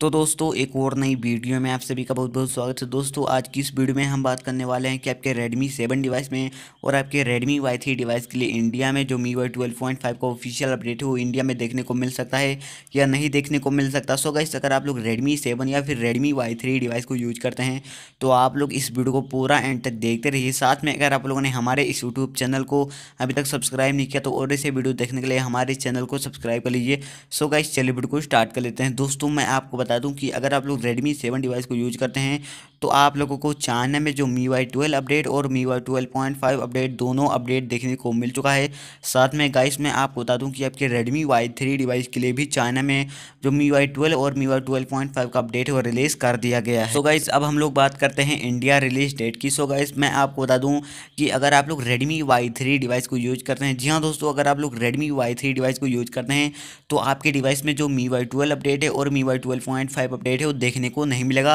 तो दोस्तों एक और नई वीडियो में आप सभी का बहुत बहुत स्वागत है दोस्तों आज की इस वीडियो में हम बात करने वाले हैं कि आपके Redmi 7 डिवाइस में और आपके Redmi Y3 डिवाइस के लिए इंडिया में जो मी पॉइंट फाइव का ऑफिशियल अपडेट है वो इंडिया में देखने को मिल सकता है या नहीं देखने को मिल सकता सो गाइस अगर आप लोग रेडमी सेवन या फिर रेडमी वाई डिवाइस को यूज करते हैं तो आप लोग इस वीडियो को पूरा एंड तक देखते रहिए साथ में अगर आप लोगों ने हमारे इस यूट्यूब चैनल को अभी तक सब्सक्राइब नहीं किया तो और ऐसे वीडियो देखने के लिए हमारे चैनल को सब्सक्राइब कर लीजिए सो गाइस चलिए वीडियो को स्टार्ट कर लेते हैं दोस्तों मैं आपको बता दूं कि अगर आप लोग रेडमी सेवन डिवाइस को यूज करते हैं तो आप लोगों को चाइना में जो मी वाई ट्वेल्व अपडेट और MIUI twelve point five update दोनों अपडेट देखने को मिल चुका है साथ में गाइस मैं आपको बता दूं कि आपके रेडमी वाई थ्री डिवाइस के लिए भी चाइना में जो मी वाई ट्वेल्व और MIUI twelve point five का अपडेट है वो रिलीज़ कर दिया गया है सो so गाइस अब हम लोग बात करते हैं इंडिया रिलीज डेट की सो so गाइस मैं आपको बता दूँ कि अगर आप लोग रेडमी वाई थ्री डिवाइस को यूज करते हैं जी हाँ दोस्तों अगर आप लोग रेडमी वाई थ्री डिवाइस को यूज करते हैं तो आपके डिवाइस में जो मी वाई ट्वेल्व अपडेट है और MIUI twelve point five update है वो देखने को नहीं मिलेगा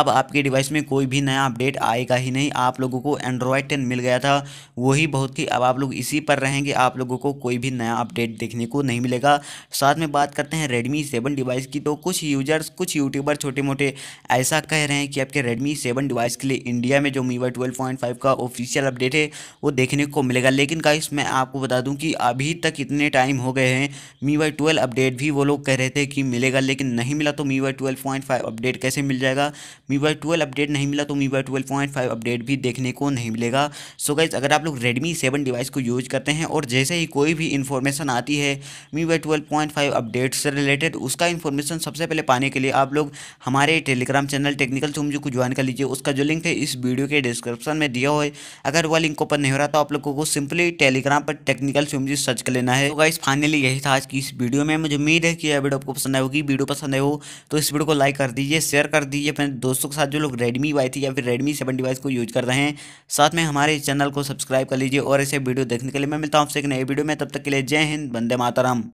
अब आपके डिवाइस में कोई भी नया अपडेट आएगा ही नहीं आप लोगों को एंड्रॉयड टेन मिल गया था वही बहुत ही अब आप लोग इसी पर रहेंगे आप लोगों को कोई भी नया अपडेट देखने को नहीं मिलेगा साथ में बात करते हैं रेडमी सेवन डिवाइस की तो कुछ यूजर्स कुछ यूट्यूबर छोटे मोटे ऐसा कह रहे हैं कि आपके रेडमी सेवन डिवाइस के लिए इंडिया में जो मीवा ट्वेल्व का ऑफिशियल अपडेट है वो देखने को मिलेगा लेकिन गाइस मैं आपको बता दूं कि अभी तक इतने टाइम हो गए हैं मीवा ट्वेल्व अपडेट भी वो लोग कह रहे थे कि मिलेगा लेकिन नहीं मिला तो MIUI twelve point five update कैसे मिल जाएगा मी ट्वेल्व अपडेट नहीं मिला तो Mi twelve point five update भी देखने को नहीं मिलेगा सो so गाइज अगर आप लोग रेडमी सेवन डिवाइस को यूज करते हैं और जैसे ही कोई भी इन्फॉर्मेशन आती है Mi twelve point five update से रिलेटेड उसका इन्फॉर्मेशन सबसे पहले पाने के लिए आप लोग हमारे टेलीग्राम चैनल टेक्निकल चुमजू को ज्वाइन कर लीजिए उसका जो लिंक है इस वीडियो के डिस्क्रिप्शन में दिया हुआ है अगर वह लिंक ओपन नहीं हो रहा तो आप लोगों को सिंपली टेलीग्राम पर टेक्निकल चुमजू सर्च कर लेना है तो गाइज फाइनली यही था आज की इस वीडियो में मुझे उम्मीद है कि यह वीडियो आपको पसंद आएगी वीडियो पसंद आए हो तो तो इस वीडियो को लाइक कर दीजिए शेयर कर दीजिए अपने दोस्तों के साथ जो लोग रेडमी वाई थी या फिर रेडमी सेवन डिवाइस को यूज कर रहे हैं साथ में हमारे चैनल को सब्सक्राइब कर लीजिए और ऐसे वीडियो देखने के लिए मैं मिलता हूँ आपसे एक नए वीडियो में तब तक के लिए जय हिंद बंदे मातरम